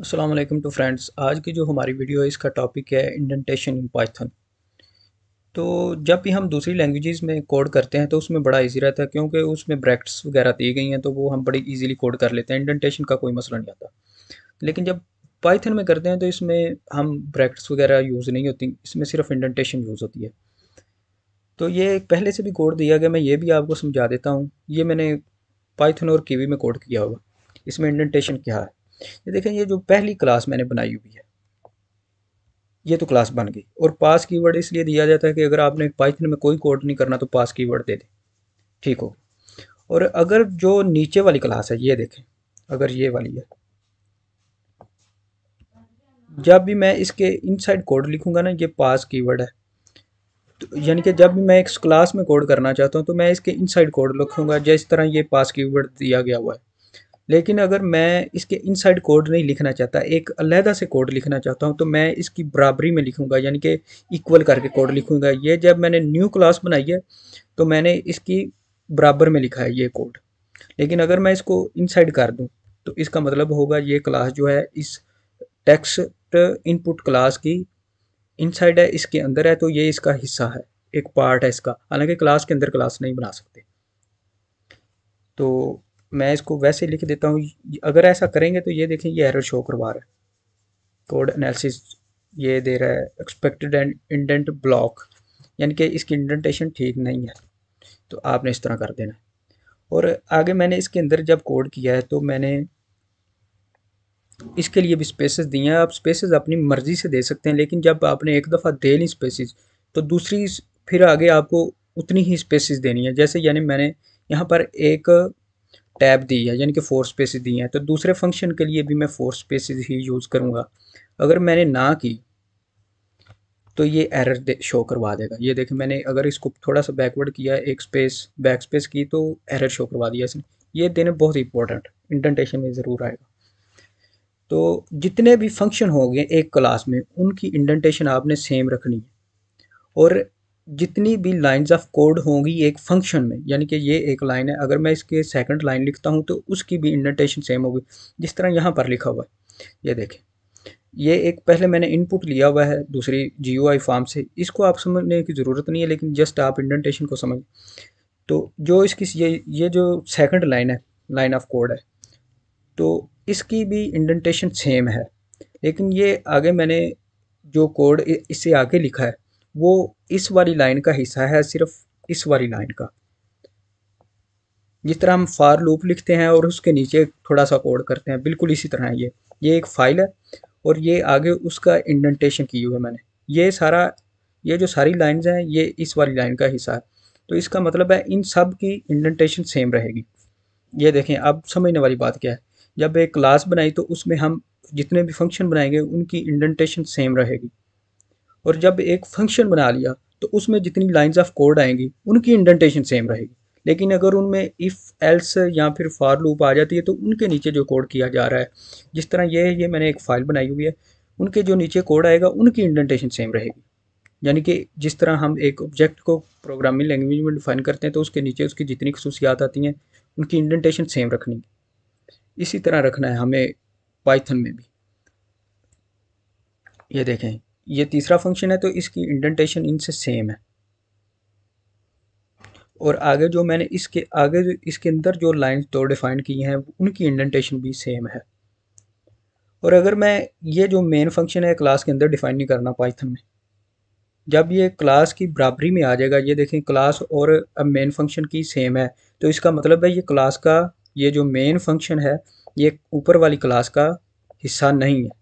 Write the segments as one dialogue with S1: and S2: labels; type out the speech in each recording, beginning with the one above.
S1: Aslam to friends आज की जो हमारी वीडियो है इसका टॉपिक है इंडेंटेशन इन पाइथन तो जब भी हम दूसरी लैंग्वेजेस में कोड करते हैं तो उसमें बड़ा इजी रहता है क्योंकि उसमें ब्रैकेट्स वगैरह दी गई हैं तो वो हम बड़ी इजीली कोड कर लेते हैं इंडेंटेशन का कोई मसला नहीं आता लेकिन जब पाइथन में करते हैं तो इसमें हम ब्रैकेट्स वगैरह यूज़ नहीं होती इसमें सिर्फ इंडेंटेशन यूज़ होती है तो ये पहले से भी कोड दिया गया मैं ये भी आपको समझा देता हूँ ये मैंने पाइथन और कीवी में कोड किया होगा इसमें इंडेंटेशन क्या है ये देखें ये जो पहली क्लास मैंने बनाई हुई है ये तो क्लास बन गई और पास कीवर्ड इसलिए दिया जाता है कि अगर आपने पाइथन में कोई कोड नहीं करना तो पास कीवर्ड दे दें ठीक हो और अगर जो नीचे वाली क्लास है ये देखें अगर ये वाली है जब भी मैं इसके इनसाइड कोड लिखूंगा ना ये पास कीवर्ड है तो यानी कि जब भी मैं इस क्लास में कोड करना चाहता हूँ तो मैं इसके इनसाइड कोड लिखूंगा जिस तरह ये पास कीवर्ड दिया गया हुआ है लेकिन अगर मैं इसके इनसाइड कोड नहीं लिखना चाहता एक अलहदा से कोड लिखना चाहता हूँ तो मैं इसकी बराबरी में लिखूँगा यानी कि इक्वल करके कोड लिखूँगा ये जब मैंने न्यू क्लास बनाई है तो मैंने इसकी बराबर में लिखा है ये कोड लेकिन अगर मैं इसको इनसाइड कर दूँ तो इसका मतलब होगा ये क्लास जो है इस टेक्स्ट इनपुट क्लास की इनसाइड है इसके अंदर है तो ये इसका हिस्सा है एक पार्ट है इसका हालांकि क्लास के अंदर क्लास नहीं बना सकते तो मैं इसको वैसे लिख देता हूँ अगर ऐसा करेंगे तो ये देखें ये एरर शो करवा रहा है कोड एनालिसिस ये दे रहा है एक्सपेक्टेड एंड इंडेंट ब्लॉक यानी कि इसकी इंडेंटेशन ठीक नहीं है तो आपने इस तरह कर देना और आगे मैंने इसके अंदर जब कोड किया है तो मैंने इसके लिए भी स्पेसेस दिए हैं आप स्पेसेस अपनी मर्ज़ी से दे सकते हैं लेकिन जब आपने एक दफ़ा दे ली स्पेसेस तो दूसरी फिर आगे आपको उतनी ही स्पेसेस देनी है जैसे यानी मैंने यहाँ पर एक टैब दी है यानी कि फोर स्पेस दी हैं तो दूसरे फंक्शन के लिए भी मैं फोर स्पेस ही यूज़ करूँगा अगर मैंने ना की तो ये एरर शो करवा देगा ये देखें मैंने अगर इसको थोड़ा सा बैकवर्ड किया एक स्पेस बैक स्पेस की तो एरर शो करवा दिया इसने ये देने बहुत इंपॉर्टेंट इंडेंटेशन में ज़रूर आएगा तो जितने भी फंक्शन होंगे एक क्लास में उनकी इंडेंटेशन आपने सेम रखनी है और जितनी भी लाइंस ऑफ कोड होंगी एक फंक्शन में यानी कि ये एक लाइन है अगर मैं इसके सेकंड लाइन लिखता हूँ तो उसकी भी इंडेंटेशन सेम होगी जिस तरह यहाँ पर लिखा हुआ है ये देखें ये एक पहले मैंने इनपुट लिया हुआ है दूसरी जी फॉर्म से इसको आप समझने की ज़रूरत नहीं है लेकिन जस्ट आप इंडेंटेशन को समझ तो जो इसकी ये ये जो सेकेंड लाइन है लाइन ऑफ कोड है तो इसकी भी इंडेंटेशन सेम है लेकिन ये आगे मैंने जो कोड इससे आगे लिखा है वो इस वाली लाइन का हिस्सा है सिर्फ इस वाली लाइन का जिस तरह हम फार लूप लिखते हैं और उसके नीचे थोड़ा सा कोड करते हैं बिल्कुल इसी तरह है ये ये एक फ़ाइल है और ये आगे उसका इंडेंटेशन की हुई है मैंने ये सारा ये जो सारी लाइंस हैं ये इस वाली लाइन का हिस्सा है तो इसका मतलब है इन सब की इंडेंटेशन सेम रहेगी ये देखें अब समझने वाली बात क्या है जब एक क्लास बनाई तो उसमें हम जितने भी फंक्शन बनाएंगे उनकी इंडेंटेशन सेम रहेगी और जब एक फंक्शन बना लिया तो उसमें जितनी लाइंस ऑफ कोड आएंगी उनकी इंडेंटेशन सेम रहेगी लेकिन अगर उनमें इफ़ एल्स या फिर फार लूप आ जाती है तो उनके नीचे जो कोड किया जा रहा है जिस तरह ये ये मैंने एक फ़ाइल बनाई हुई है उनके जो नीचे कोड आएगा उनकी इंडेंटेशन सेम रहेगी यानी कि जिस तरह हम एक ऑब्जेक्ट को प्रोग्रामिंग लैंग्वेज में डिफ़ाइन करते हैं तो उसके नीचे उसकी जितनी खसूसियात आती हैं उनकी इंडेंटेशन सेम रखनी इसी तरह रखना है हमें पाइथन में भी ये देखें ये तीसरा फंक्शन है तो इसकी इंडेंटेशन इनसे सेम है और आगे जो मैंने इसके आगे जो इसके अंदर जो लाइन दो डिफ़ाइन की हैं उनकी इंडेंटेशन भी सेम है और अगर मैं ये जो मेन फंक्शन है क्लास के अंदर डिफ़ाइन नहीं करना पाइथन में जब ये क्लास की बराबरी में आ जाएगा ये देखें क्लास और अब मेन फंक्शन की सेम है तो इसका मतलब है ये क्लास का ये जो मेन फंक्शन है ये ऊपर वाली क्लास का हिस्सा नहीं है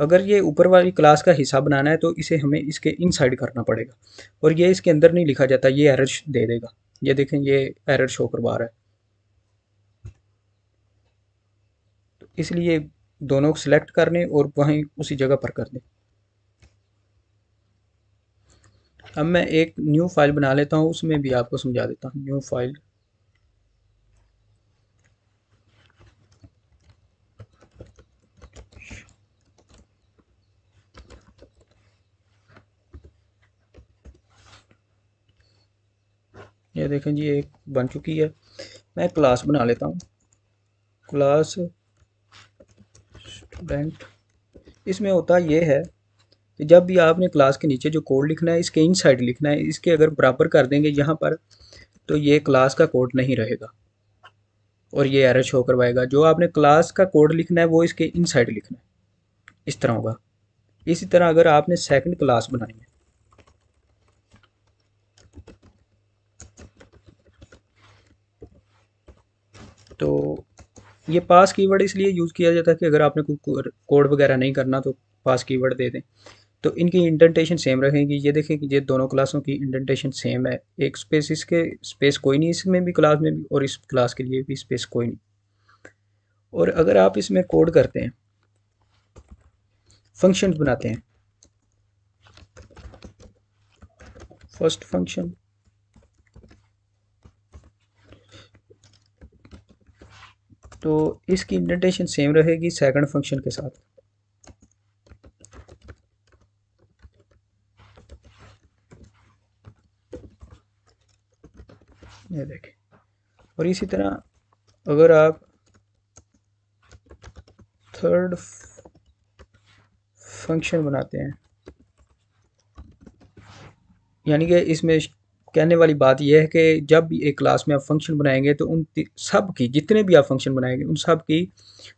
S1: अगर ये ऊपर वाली क्लास का हिस्सा बनाना है तो इसे हमें इसके इनसाइड करना पड़ेगा और ये इसके अंदर नहीं लिखा जाता ये एरर दे देगा ये देखें ये एरर शो करवा रहा है तो इसलिए दोनों को सिलेक्ट कर लें और वहीं उसी जगह पर कर दें अब मैं एक न्यू फाइल बना लेता हूँ उसमें भी आपको समझा देता हूँ न्यू फाइल ये देखें जी एक बन चुकी है मैं क्लास बना लेता हूँ क्लास स्टूडेंट इसमें होता ये है कि जब भी आपने क्लास के नीचे जो कोड लिखना है इसके इन साइड लिखना है इसके अगर बराबर कर देंगे यहाँ पर तो ये क्लास का कोड नहीं रहेगा और ये एरर शो करवाएगा जो आपने क्लास का कोड लिखना है वो इसके इन साइड लिखना है इस तरह होगा इसी तरह अगर आपने सेकंड क्लास बनानी है तो ये पास कीवर्ड इसलिए यूज़ किया जाता है कि अगर आपने कोई कोड वगैरह नहीं करना तो पास कीवर्ड दे दें तो इनकी इंडेंटेशन सेम रखेंगी ये देखें कि ये दोनों क्लासों की इंडेंटेशन सेम है एक स्पेस इसके स्पेस कोई नहीं इसमें भी क्लास में भी और इस क्लास के लिए भी स्पेस कोई नहीं और अगर आप इसमें कोड करते हैं फंक्शन बनाते हैं फर्स्ट फंक्शन तो इसकी इंडेंटेशन सेम रहेगी सेकंड फंक्शन के साथ ये देखें और इसी तरह अगर आप थर्ड फंक्शन बनाते हैं यानी कि इसमें कहने वाली बात यह है कि जब भी एक क्लास में आप फंक्शन बनाएंगे तो उन सब की जितने भी आप फंक्शन बनाएंगे उन सब की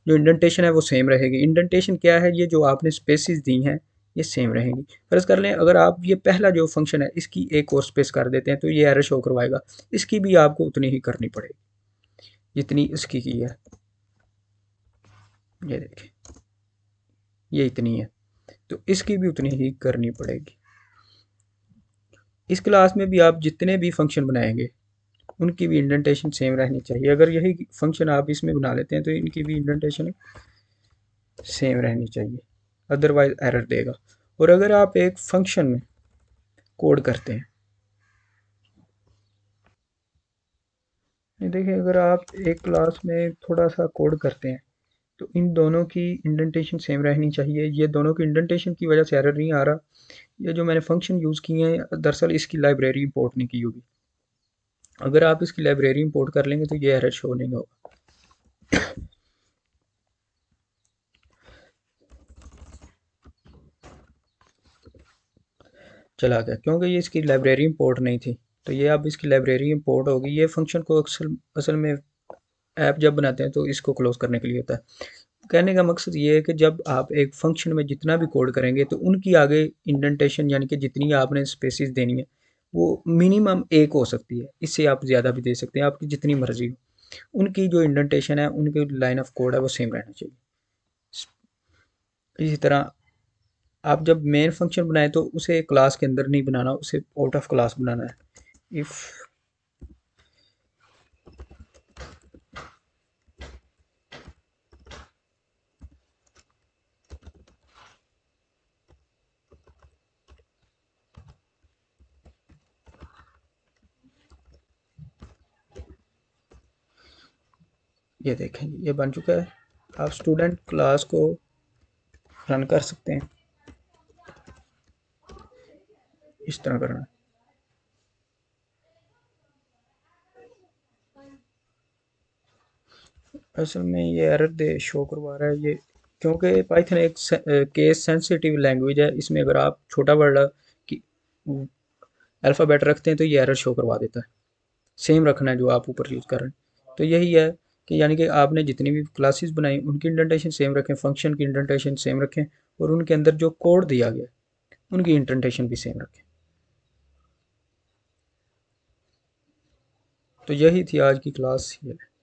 S1: जो इंडेंटेशन है वो सेम रहेगी इंडेंटेशन क्या है ये जो आपने स्पेसिस दी हैं ये सेम रहेंगी फर्ज कर लें अगर आप ये पहला जो फंक्शन है इसकी एक और स्पेस कर देते हैं तो ये एरर शो करवाएगा इसकी भी आपको उतनी ही करनी पड़ेगी जितनी इसकी की है ये देखिए ये इतनी है तो इसकी भी उतनी ही करनी पड़ेगी इस क्लास में भी आप जितने भी फंक्शन बनाएंगे उनकी भी इंडेंटेशन सेम रहनी चाहिए अगर यही फंक्शन आप इसमें बना लेते हैं तो इनकी भी इंडेंटेशन सेम रहनी चाहिए अदरवाइज एरर देगा और अगर आप एक फंक्शन में कोड करते हैं देखिए अगर आप एक क्लास में थोड़ा सा कोड करते हैं तो इन दोनों की इंडेंटेशन सेम रहनी चाहिए ये दोनों की इंडेंटेशन की वजह से एरर नहीं आ रहा ये जो मैंने फंक्शन यूज़ किए हैं दरअसल इसकी लाइब्रेरी इंपोर्ट नहीं की होगी अगर आप इसकी लाइब्रेरी इंपोर्ट कर लेंगे तो ये एरर शो नहीं होगा चला गया क्योंकि ये इसकी लाइब्रेरी इंपोर्ट नहीं थी तो ये अब इसकी लाइब्रेरी इंपोर्ट होगी ये फंक्शन को असल असल में ऐप जब बनाते हैं तो इसको क्लोज़ करने के लिए होता है कहने का मकसद ये है कि जब आप एक फंक्शन में जितना भी कोड करेंगे तो उनकी आगे इंडेंटेशन यानी कि जितनी आपने स्पेसिस देनी है वो मिनिमम एक हो सकती है इससे आप ज़्यादा भी दे सकते हैं आपकी जितनी मर्जी हो उनकी जो इंडेंटेशन है उनकी लाइन ऑफ कोड है वो सेम रहना चाहिए इसी तरह आप जब मेन फंक्शन बनाएं तो उसे क्लास के अंदर नहीं बनाना उसे आउट ऑफ क्लास बनाना है इफ़ ये देखें ये बन चुका है आप स्टूडेंट क्लास को रन कर सकते हैं इस तरह करना असल में ये एरर दे शो करवा रहा है ये क्योंकि पाइथन एक केस सेंसिटिव लैंग्वेज है इसमें अगर आप छोटा वर्ड की अल्फ़ाबेट रखते हैं तो ये एरर शो करवा देता है सेम रखना है जो आप ऊपर यूज़ कर रहे हैं तो यही है कि यानी कि आपने जितनी भी क्लासेस बनाई उनकी इंडेंटेशन सेम रखें फंक्शन की इंडेंटेशन सेम रखें और उनके अंदर जो कोड दिया गया उनकी इंडेंटेशन भी सेम रखें तो यही थी आज की क्लास ये